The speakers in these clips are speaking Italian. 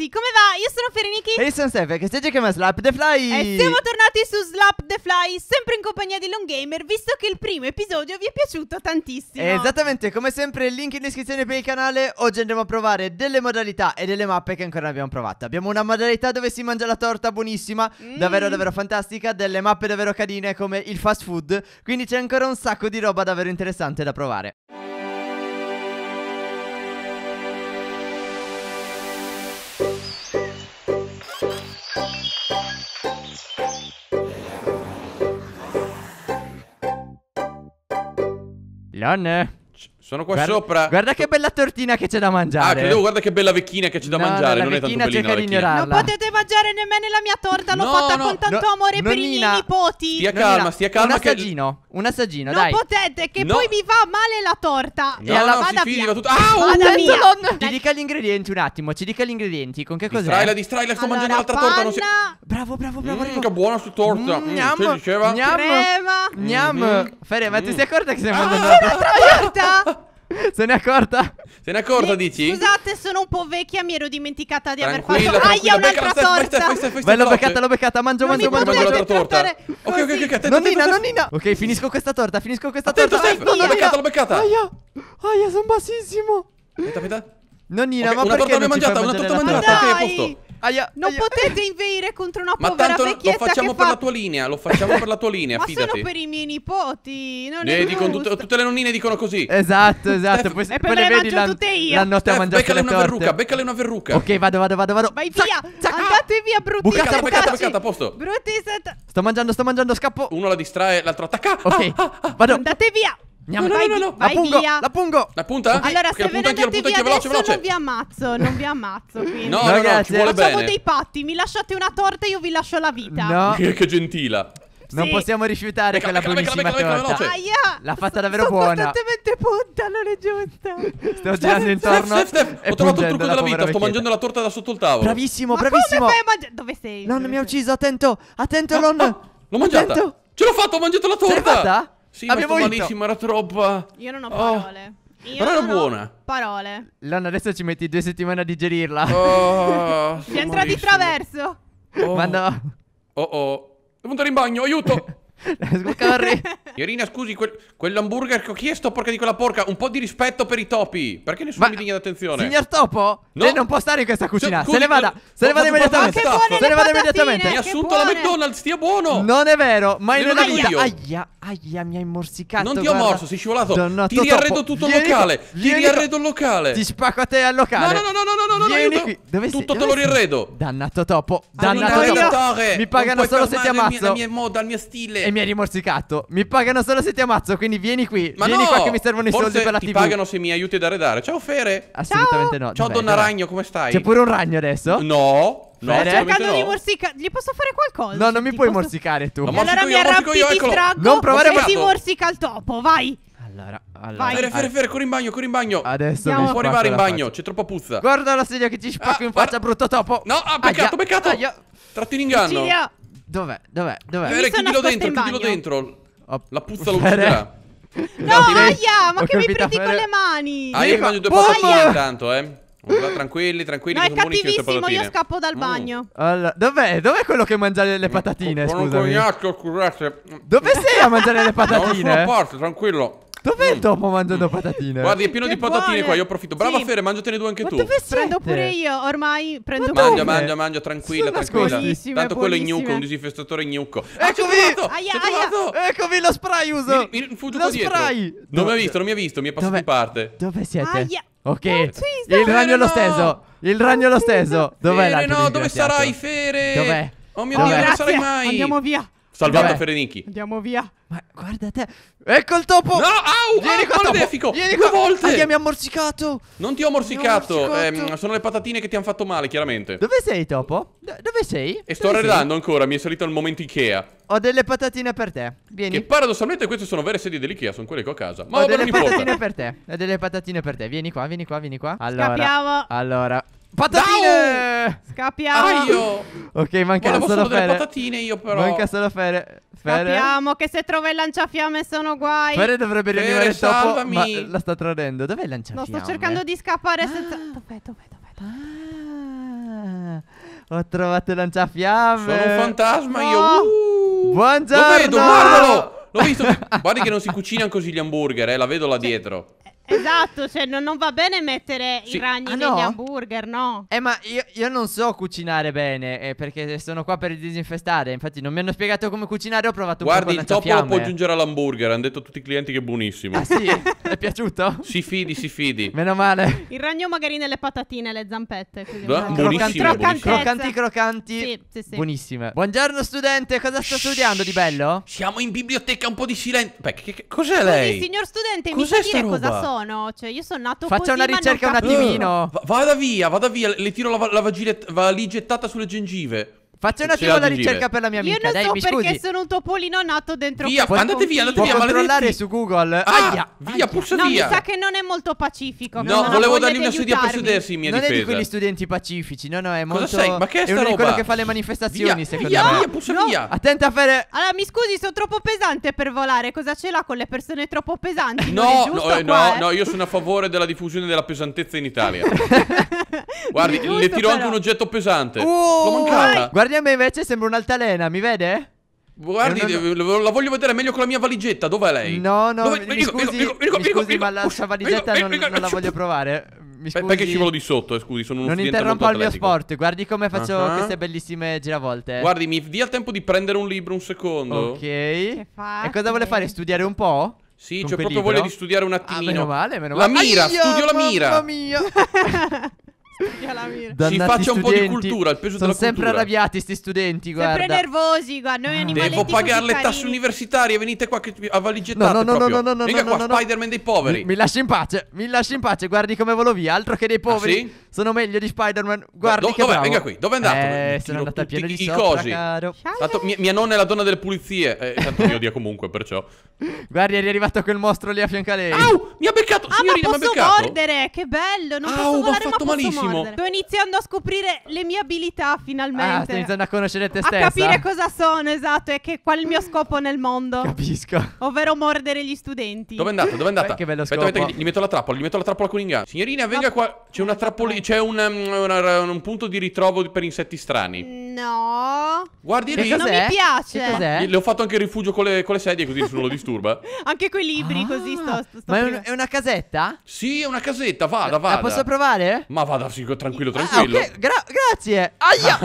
ragazzi, come va? Io sono Fereniki E io sono Steph, che stai chiama Slap the Fly E siamo tornati su Slap the Fly, sempre in compagnia di Long Gamer Visto che il primo episodio vi è piaciuto tantissimo Esattamente, come sempre il link in descrizione per il canale Oggi andremo a provare delle modalità e delle mappe che ancora non abbiamo provato Abbiamo una modalità dove si mangia la torta buonissima mm. Davvero davvero fantastica, delle mappe davvero carine come il fast food Quindi c'è ancora un sacco di roba davvero interessante da provare Lerne! Sono qua guarda, sopra. Guarda che bella tortina che c'è da mangiare. Ah, credevo, guarda che bella vecchina che c'è da no, mangiare. No, non è tanto bellina di ignorarla. Non potete mangiare nemmeno la mia torta. L'ho no, fatta no, con tanto amore per i miei nipoti. Stia calma, stia calma. Un assaggino, che... un assaggino, dai. Non potete, che poi mi va male la torta. e alla no, vada via. Tutto... Ah, vada via. Non... Ci dica gli ingredienti un attimo. Ci dica gli ingredienti. Con che cos'è? Distraila, distraila. Sto mangiando un'altra torta. Non Bravo, bravo, bravo. Mm, che buona su torta. Gnam. Gnam. Gnam. Fede, ma ti sei accorta che stiamo mangiando? Ah! Un'altra torta? Se ne è accorta? Se ne è accorta, dici? Scusate, sono un po' vecchia, mi ero dimenticata di aver fatto. Aia, un'altra torta! l'ho beccata, l'ho beccata. Mangio, mangio, mangio, mangio l'altra torta. Ok, ok, ok, Nonnina, nonnina. Ok, finisco questa torta, finisco questa torta. Attento, l'ho beccata, l'ho beccata. Aia, aia, sono bassissimo. Aspetta, aspetta. Nonnina, ma perché non ci fai mangiata? la torta? Ok, a posto aia, non aia, potete inveire contro una Ma povera vecchietta lo facciamo per fa... la tua linea, lo facciamo per la tua linea, Ma fidati. solo per i miei nipoti, non ne è dicono, tut Tutte le nonnine dicono così. Esatto, esatto. Poi, e poi le vedi la, tutte io. la notte Steph, a mangiare Beccale una verruca, beccale una verruca. Ok, vado, vado, vado, vado. Vai via, zac, ah! andate via, brutti. Bucata, bucata, bucata, a posto. Brutti, sto mangiando, sto mangiando, scappo. Uno la distrae, l'altro attacca. Ok, ah, ah, vado. Andate via. Andiamo, no, vai, no, no, no. Vai la pungo, via. La pungo. La punta? Okay. Allora, se ve ne andate via veloce, veloce. non vi ammazzo, non vi ammazzo. Quindi. No, no, no, ci vuole Facciamo dei patti, mi lasciate una torta e io vi lascio la vita. No. Che, gentila. Sì. Non possiamo rifiutare becca, quella becca, buonissima becca, torta. Becca, L'ha fatta davvero sono buona. Costantemente punta, non è giusta. Sto girando intorno. Steph, Steph, ho trovato il trucco della vita. Sto mangiando la torta da sotto il tavolo. Bravissimo, bravissimo. Ma come fai a mangiare? Dove sei? Non mi ha ucciso. Attento, attento, non. L'ho mangiata. Ce l'ho fatta, ho mangiato la torta. L'hai fatta? Sì, Abbiamo ma malissimo, era troppa. Io non ho oh. parole. Oh. Io era buona. parole. Lana, adesso ci metti due settimane a digerirla. Oh, Ti entra di traverso. Oh. Ma no. Oh oh. Devo andare in bagno, aiuto. Corri. Irina, scusi, quel, quell'hamburger che ho chiesto, porca di quella porca, un po' di rispetto per i topi. Perché nessuno ma, mi degna d'attenzione? Signor topo, no. lei non può stare in questa cucina. Scusi, se ne vada, se ne vada immediatamente. Se ne vada immediatamente. Mi ha assunto buone. la McDonald's, stia buono. Non è vero, ma in una vita. Aia. Aia, mi hai morsicato. Non ti ho guarda. morso, sei scivolato. Donno, ti riarredo tutto il locale. Vieni ti riarredo il locale. Ti spacco a te al locale. No, no, no, no, no, no, no aiuto. Qui. Dove tutto dove te lo riarredo. Dannato topo. Dannato topo. Mi pagano solo se ti ammazzo. La mia moda, il mio stile. E mi hai rimorsicato. Mi pagano solo se ti ammazzo, quindi vieni qui. Ma vieni no, qua che mi servono i soldi per la TV. ti pagano se mi aiuti ad arredare. Ciao Fere. Assolutamente no. Ciao Donna Ragno, come stai? C'è pure un ragno adesso? No. No, cioè, sto cercando no. di morsicare. Gli posso fare qualcosa? No, non mi puoi posso... morsicare tu. Allora morsico mi arrabbi, io, ti eccolo. straggo non provare e si morsica il topo, vai. Allora, allora. Vai. Ferre, ferre, ferre, corri in bagno, corri in bagno. Adesso non può arrivare in bagno, c'è troppa puzza. Guarda la sedia che ti spacco ah, in faccia, brutto topo. No, ah, peccato, peccato. Aia. Tratti in inganno. Cicilia. Dov'è? Dov'è? Dov'è? Ferre, chiudilo dentro, chiudilo dentro. La puzza lo ucciderà. No, aia, ma che mi prendi con le mani? Ah, io mangio due patatine intanto, eh. Va, tranquilli, tranquilli. No, è cattivissimo, io scappo dal mm. bagno. Mm. Allora, dov'è? Dov'è quello che mangia le mm, patatine? Scusa. un cognaccio, Dove sei a mangiare le patatine? No, parte, tranquillo. Dov'è mm. il topo mangiando patatine? Guarda, è pieno che di patatine buone. qua, io approfitto. Brava sì. Fere, mangiatene due anche Ma tu. Dove siete? Prendo pure io, ormai prendo pure. Mangia, mangia, mangia, tranquilla, Sono tranquilla. Buonissime, Tanto buonissime. quello è gnuco, un disinfestatore gnuco. Ah, Eccomi! Aia, aia. Eccomi lo spray uso! Mi, mi, mi lo spray! Non mi ha visto, non mi ha visto, mi è passato Dove? di parte. Dove siete? Aia. Ok, oh, il ragno lo stesso. Il oh, ragno lo stesso. Dov'è Fere, la no, dove sarai, Fere? Dov'è? Oh mio Dio, Dov'è? non sarai mai. Andiamo via. Salvando Vabbè. Ferenichi. Andiamo via. Ma guarda te. Ecco il topo. No, au! Vieni ah, qua, malefico. Vieni Due qua. volte. Aia, ah, mi ha morsicato. Non ti ho morsicato. morsicato. Eh, sono le patatine che ti hanno fatto male, chiaramente. Dove sei, topo? Do dove sei? E sto arredando ancora. Mi è salito il momento Ikea. Ho delle patatine per te. Vieni. Che paradossalmente queste sono vere sedie dell'Ikea. Sono quelle che ho a casa. Ma ho delle patatine porta. per te. Ho delle patatine per te. Vieni qua, vieni qua, vieni qua. Allora. Scappiamo. Allora. Patatine! Down! Scappiamo. Aio. Ok, manca Volevo solo, solo Fere. patatine io però. Manca solo Fere. Fere. Scappiamo che se trova il lanciafiamme sono guai. Fere dovrebbe Fere, rianimare il topo, ma la sta tradendo. Dov'è il lanciafiamme? No, sto cercando di scappare ah. senza... Dov'è, dov'è, dov'è? Ah, ho trovato il lanciafiamme. Sono un fantasma no. io. Uh. Buongiorno. Lo vedo, guardalo. L'ho visto. Guardi che non si cucinano così gli hamburger, eh. La vedo là dietro. Esatto, cioè non, non, va bene mettere sì. i ragni ah, negli no? hamburger, no? Eh, ma io, io non so cucinare bene, eh, perché sono qua per disinfestare. Infatti, non mi hanno spiegato come cucinare, ho provato Guardi, un po' Guardi, il topo lo può aggiungere all'hamburger, hanno detto tutti i clienti che è buonissimo. Ah, sì? è piaciuto? Si fidi, si fidi. Meno male. Il ragno magari nelle patatine, le zampette. Così buonissimo. Buonissime, buonissime. Croccanti, croccanti. Sì, sì, sì. Buonissime. Buongiorno, studente, cosa sta studiando di bello? Siamo in biblioteca, un po' di silenzio. Beh, che, che, cos'è lei? Sì, signor studente, cos'è mi dice cosa sono? sono. Cioè, io sono nato Faccia una ricerca un attimino. Uh, vada via, vada via. Le tiro la, va- la, vagilettata sulle gengive. Faccio un attimo la ricerca per la mia amica. Io non Dai, so mi perché scusi. sono un topolino nato dentro via, questo andate via, andate via, controllare maledetti. su Google. Ah, aia, via, aia. puzza no, via. mi sa che non è molto pacifico. No, volevo dargli una sedia per sedersi in mia non difesa. è di quegli studenti pacifici, no, no, è molto Cosa sei? Ma che è, è uno roba? di quello che fa le manifestazioni, via, secondo via, me. Via, puzza no. via. Attenta a fare Allora, mi scusi, sono troppo pesante per volare. Cosa ce l'ha con le persone troppo pesanti? No, no, eh, eh. no, io sono a favore della diffusione della pesantezza in Italia. Guardi, le tiro anche un oggetto pesante. Uh, L'ho Guardi guardiamo invece, sembra un'altalena, mi vede? Guardi, no, no, no. la voglio vedere meglio con la mia valigetta. Dov'è lei? No, no, mi, mi scusi, mi, mi, mi ma la sua valigetta non, non la voglio provare. Mi scusi. Perché scivolo di sotto, eh, scusi, sono un Non interrompo il mio sport. Guardi come faccio uh -huh. queste bellissime giravolte. Guardi, mi dia il tempo di prendere un libro un secondo. Ok. E cosa vuole fare? Studiare un po'? Sì, cioè proprio libro? voglia di studiare un attimino. Ah, meno male, meno male. La mira, Aia, studio la mira. Mamma mia. Dannati Ci faccia un po' di cultura. Il peso Sono sempre cultura. arrabbiati sti studenti. Guarda. Sempre nervosi. Guarda. Noi ah. animali Devo pagare le tasse universitarie. Venite qua che avvaligettate. No, no, no, proprio. no, no, no, Venga no, no, no, Spider-Man dei poveri. Mi, mi lasci in pace. Mi lasci in pace. Guardi come volo via. Altro che dei poveri. Ah, sì? Sono meglio di Spider-Man. Guardi do, do, dov'è? Venga qui, dove è andato? Eh, sono andato a piano di sopra, cosi. caro. Tanto, mia, mia, nonna è la donna delle pulizie. Eh, eh tanto mi odia comunque, perciò. Guardi, è arrivato quel mostro lì a fianco a lei. Au! Mi ha beccato! Ah, Signorina, mi ha beccato! posso mordere! Che bello! Non Au, posso volare, ma ho fatto ma malissimo! Mordere. Sto iniziando a scoprire le mie abilità, finalmente. Ah, stai iniziando a conoscere te stessa. A capire cosa sono, esatto, e che, qual è il mio scopo nel mondo. Capisco. Ovvero mordere gli studenti. Dove è andata? Dove è andata? che bello scopo. Aspetta, aspetta, gli, metto la trappola, gli metto la trappola con inganno. Signorina, venga qua. C'è una trappolina c'è um, un, un, un, punto di ritrovo per insetti strani. No. Guardi lì. Non mi piace. Le ho fatto anche il rifugio con le, con le sedie così nessuno lo disturba. anche quei libri ah, così sto, sto Ma è, un, è, una casetta? Sì, è una casetta. Vada, vada. La posso provare? Ma vada, sì, tranquillo, tranquillo. Ah, okay. Gra grazie. Aia.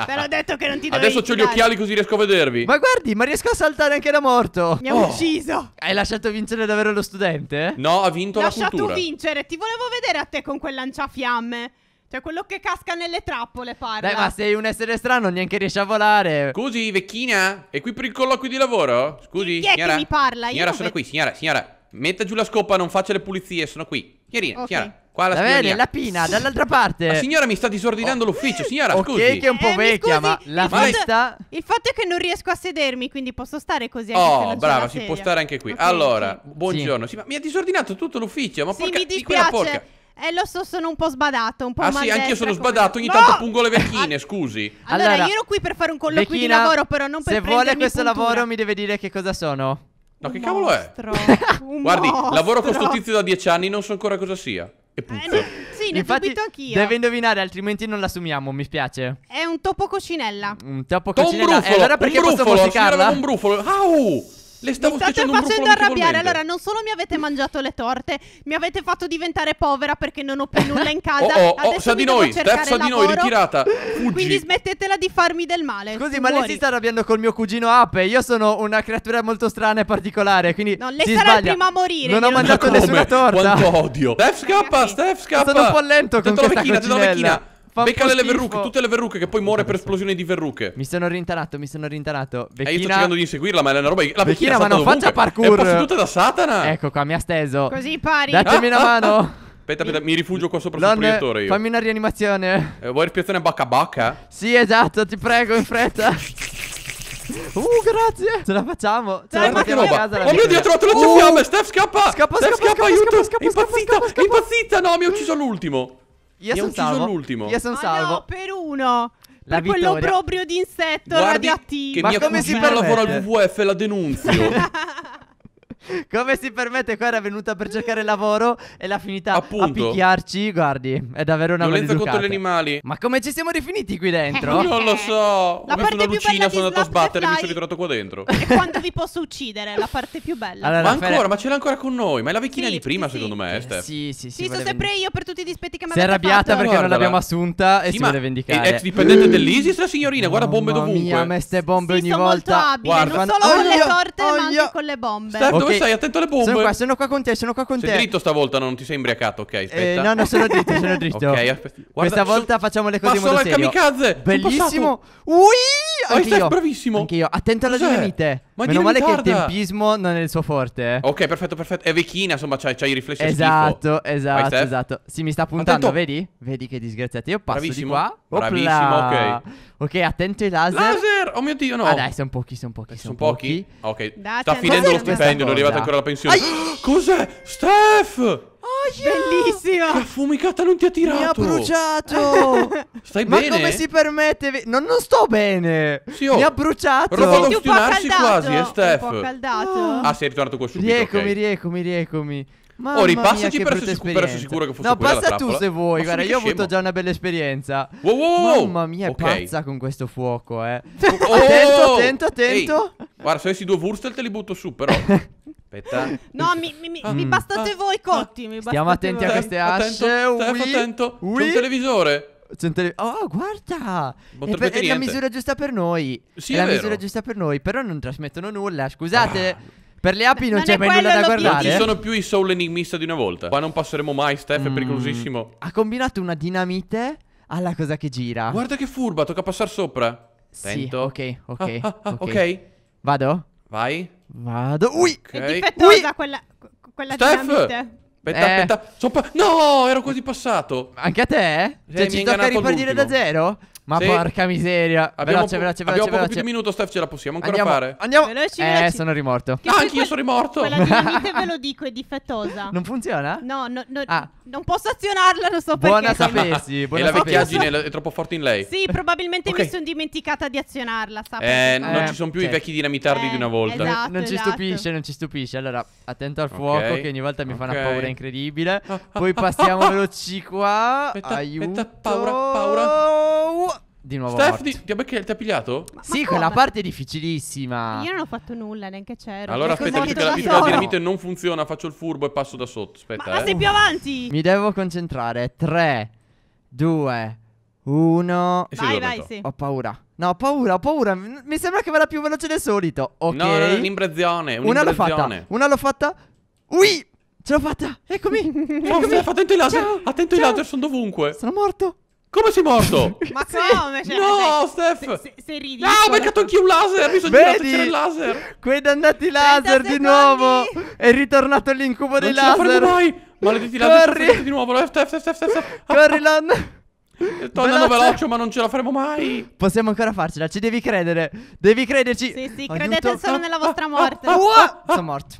Però ho detto che non ti dovevi Adesso ho gli occhiali così riesco a vedervi. Ma guardi, ma riesco a saltare anche da morto. Mi ha oh. ucciso. Hai lasciato vincere davvero lo studente? No, ha vinto Lasciato la cultura. Lasciato vincere. Ti volevo vedere a te con quel lanciafiamme fiamme. Cioè, quello che casca nelle trappole parla. Dai, ma sei un essere strano, neanche riesci a volare. Scusi, vecchina? È qui per il colloquio di lavoro? Scusi, Chi è signora? che mi parla? Io signora, sono qui, signora, signora. Metta giù la scopa, non faccia le pulizie, sono qui. Chiarina, okay. signora. Qua la Va bene, la pina, dall'altra parte. La signora mi sta disordinando oh. l'ufficio, signora, okay, scusi. Ok, che è un po' eh, vecchia, ma la il festa... Fatto, il fatto è che non riesco a sedermi, quindi posso stare così anche Oh, brava, si può stare anche qui. Okay, allora, sì. buongiorno. Sì. Sì, ma mi ha disordinato tutto l'ufficio, ma sì, porca... mi dispiace. Di eh, lo so, sono un po' sbadato, un po' Ah sì, io sono sbadato, ogni no! tanto pungo le vecchine, scusi. Allora, allora, io ero qui per fare un colloquio vecchina, di lavoro, però non per Se vuole questo puntura. lavoro mi deve dire che cosa sono. No, un che cavolo è? è? Guardi, mostro. lavoro con sto tizio da dieci anni, non so ancora cosa sia. E eh, puzza. Eh, sì, ne Infatti, anch'io. Deve indovinare, altrimenti non l'assumiamo, mi spiace. È un topo cocinella. Un topo cocinella. Un eh, brufolo, eh, allora perché un brufolo, posso musicarla? Un brufolo. Au! Le stavo mi state facendo arrabbiare. Allora, non solo mi avete mangiato le torte, mi avete fatto diventare povera perché non ho più nulla in casa. oh, oh, oh sa di noi, terza di noi, ritirata. Fuggi. Quindi smettetela di farmi del male. Scusi, ma lei si sta arrabbiando col mio cugino Ape. Io sono una creatura molto strana e particolare. Quindi no, lei sarà sbaglia. il a morire. Non ho mangiato nessuna torta. Quanto odio. Steph scappa, Steph scappa. Sono un po' lento con questa vecchina, Fa Becca delle schifo. verruche, tutte le verruche che poi muore per esplosione di verruche. Mi sono rintanato, mi sono rintanato. Becchina... Eh, io sto cercando di inseguirla, ma è una roba. La Becchina, Becchina ma non faccia parkour. È posseduta da Satana. Ecco qua, mi ha steso. Così pari. Datemi una mano. Aspetta, aspetta, mi rifugio qua sopra non, sul proiettore io. Fammi una rianimazione. Eh, vuoi respirazione bacca a bacca? Sì, esatto, ti prego, in fretta. Uh, grazie. Ce la facciamo. Ce Dai, la facciamo a casa. Oh mio Dio, ho trovato la uh. fiamme. Steph, scappa. Scappa, Steph, scappa, scappa, scappa, aiuto. Scappa, impazzita, impazzita. No, mi ha ucciso l'ultimo. Io sono salvo. l'ultimo. Io sono Ma ah, salvo. No, per uno. La per quello proprio di insetto radioattivo. Che Ma mia come si cugina parla fuori al WWF la denunzio. Come si permette qua era venuta per cercare lavoro e l'ha finita Appunto. a picchiarci, guardi, è davvero una violenza maleducata. contro gli animali. Ma come ci siamo rifiniti qui dentro? non lo so. La ho messo una lucina, sono andato a sbattere e mi sono ritrovato qua dentro. E quando vi posso uccidere, la parte più bella. Allora, ma ancora, Fere... ma ce l'ha ancora con noi, ma è la vecchina sì, di prima sì, secondo me, Steph. Sì, sì, sì. Sì, sono sempre io per tutti i dispetti che mi avete fatto. Si è arrabbiata perché non l'abbiamo assunta e si vuole vendicare. Ex dipendente dell'ISIS la signorina, mm, guarda bombe dovunque. Mia, a me bombe ogni volta. Guarda, non solo con le torte, ma anche con le bombe. Steph, dove stai attento alle bombe. Sono qua, sono qua con te, sono qua con sei te. Sei dritto stavolta, non ti sei imbriacato, ok, eh, aspetta. Eh, no, no, sono dritto, sono dritto. ok, aspetta. Guarda, Questa volta facciamo le cose Passo in modo serio. Kamikaze! Bellissimo. Ui! Oistef, io. bravissimo. Anche io. Attento alla Cos'è? dinamite. Ma Meno male che il tempismo non è il suo forte. Eh. Ok, perfetto, perfetto. È vecchina, insomma, c'hai, c'hai i riflessi a schifo. Esatto, Vai, esatto, Si esatto. mi sta puntando, Attento. vedi? Vedi che disgraziato. Io passo Bravissimo, di qua. Opla. bravissimo, Ok, Ok, attento ai laser. Laser! Oh mio Dio, no. Ah dai, sono pochi, sono pochi, eh, sono pochi. Ok, sta finendo lo stipendio, non è arrivata ancora la pensione. Cos'è? Steph! Bellissimo! La fumicata non ti ha tirato! Mi ha bruciato! Stai Ma bene? Ma come si permette? Non, non sto bene! Sì, oh. Mi ha bruciato! Prova a ustionarsi quasi, eh, Steph! Un po' caldato! Ah. ah, sei ritornato qua subito, Riecomi, okay. riecomi, riecomi! Mamma oh, ripassaci per essere, sicuro, per essere sicuro che fosse No, passa tu se vuoi. guarda, io ho avuto già una bella esperienza. Wow, wow, wow. Mamma mia, è okay. pazza con questo fuoco, eh. Oh. attento, attento, attento. Ehi, guarda, se avessi due Wurstel te li butto su, però. Aspetta. No, mi, mi, ah, mi bastate ah, voi cotti. Ah, mi Stiamo attenti voi. a queste asce. Attento, Steph, oui, attento. Oui. C'è un televisore. C'è un tele- oh, guarda! È, per, è, la misura giusta per noi. Sì, è, è la vero. misura giusta per noi, però non trasmettono nulla. Scusate. Ah. Per le api non, non c'è mai nulla da guardare. Non Ci sono più i soul enigmista di una volta. Qua non passeremo mai, Steph, mm. è pericolosissimo. Ha combinato una dinamite alla cosa che gira. Guarda che furba, tocca passare sopra. Sì, Tento. ok, ok. Ah, ah, ah ok. Vado? Vai. Vado. Ui! Okay. È difettosa Ui! quella, quella Steph! dinamite. Aspetta, eh. aspetta. Pa- no, ero quasi passato. Anche a te? Cioè, mi ci tocca ripartire da zero? Ma sì. porca miseria. Abbiamo veloce, veloce, veloce. Abbiamo veloce. più di un minuto, Steph, ce la possiamo ancora Andiamo. fare. Andiamo. Veloci, eh, sono rimorto. Che ah, anch'io quel... sono rimorto. Quella dinamite ve lo dico, è difettosa. Non funziona? No, no, no ah. non posso azionarla, non so buona perché. Sapessi, buona sapessi. E la vecchiaggine è troppo forte in lei. Sì, probabilmente okay. mi sono dimenticata di azionarla, sa. Eh, eh, non ci sono più certo. i cioè. vecchi dinamitardi eh, di una eh, volta. Esatto, non esatto. ci stupisce, non ci stupisce. Allora, attento al fuoco che ogni volta mi fa una paura incredibile. Ah, ah, poi ah, passiamo veloci qua. Aiuto. Paura, paura. Di nuovo Steph, morto. ti, ti, ti ha pigliato? Ma, sì, ma quella parte è difficilissima. Io non ho fatto nulla, neanche c'ero. Allora che aspetta, perché la, perché la dinamite non funziona, faccio il furbo e passo da sotto. Aspetta, ma, eh. sei più avanti! Mi devo concentrare. 3, 2, 1. Vai, vai, sì. Ho paura. No, ho paura, ho paura. Mi sembra che vada più veloce del solito. Ok. No, no, un'imbrezione, Una l'ho fatta. Una l'ho fatta. Ui! Ce l'ho fatta! Eccomi! Eccomi. Oh, Steph, attento ai laser! Ciao. Attento ai laser, sono dovunque! Sono morto! Come sei morto? Ma sì. come? Cioè, no, sei, Steph! Sei, sei ridicolo. No, ho beccato anch'io un laser! Mi sono Vedi? girato il laser! Quei dannati laser di nuovo! È ritornato l'incubo dei laser! Non ce la faremo mai! Maledetti laser, Corri! di nuovo! Eh, Steph, Steph, Steph, Steph! Corri, Lon! Sto eh, andando veloce ma non ce la faremo mai Possiamo ancora farcela Ci devi credere Devi crederci Sì sì Credete solo nella vostra ah, morte ah, ah, Sono morto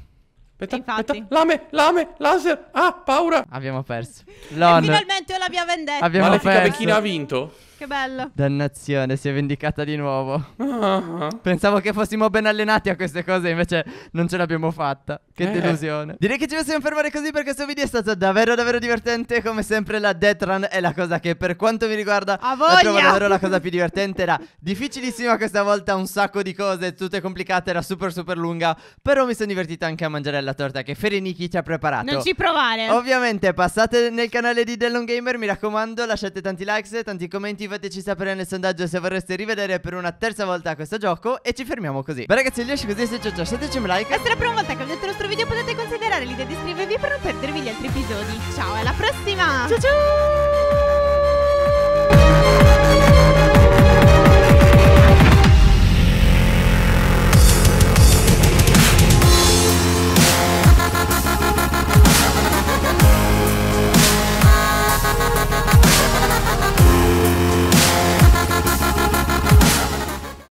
Aspetta, aspetta, lame, lame, laser, ah, paura Abbiamo perso Lon, E finalmente ho la mia vendetta Abbiamo Malefica perso Becchina ha vinto? Che bello. Dannazione, si è vendicata di nuovo. Ah. Pensavo che fossimo ben allenati a queste cose, invece non ce l'abbiamo fatta. Che eh. delusione. Direi che ci possiamo fermare così perché questo video è stato davvero davvero divertente. Come sempre la Death Run è la cosa che per quanto mi riguarda a voglia. la trovo davvero la cosa più divertente. Era difficilissima questa volta, un sacco di cose, tutte complicate, era super super lunga. Però mi sono divertita anche a mangiare la torta che Fereniki ci ha preparato. Non ci provare. Ovviamente passate nel canale di Delon Gamer, mi raccomando, lasciate tanti likes, tanti commenti fateci sapere nel sondaggio se vorreste rivedere per una terza volta questo gioco E ci fermiamo così Beh ragazzi, io esce così, se c'è ho lasciateci un like E se è la prima volta che vedete il nostro video potete considerare l'idea di iscrivervi per non perdervi gli altri episodi Ciao, alla prossima! Ciao ciao!